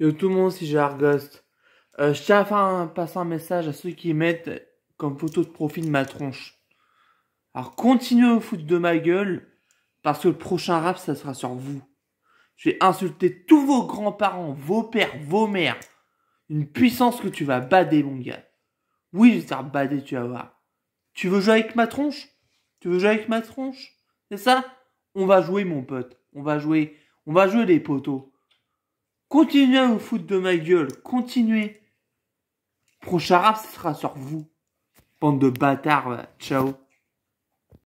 Yo tout le monde, si j'ai Argost, euh, je tiens à un, passer un message à ceux qui mettent comme photo de profil ma tronche. Alors continuez au foot de ma gueule, parce que le prochain rap, ça sera sur vous. Je vais insulter tous vos grands-parents, vos pères, vos mères. Une puissance que tu vas bader, mon gars. Oui, je vais te bader, tu vas voir. Tu veux jouer avec ma tronche Tu veux jouer avec ma tronche C'est ça On va jouer, mon pote. On va jouer. On va jouer les poteaux. Continuez à vous foutre de ma gueule. Continuez. Prochain rap, ce sera sur vous. Bande de bâtards, Ciao.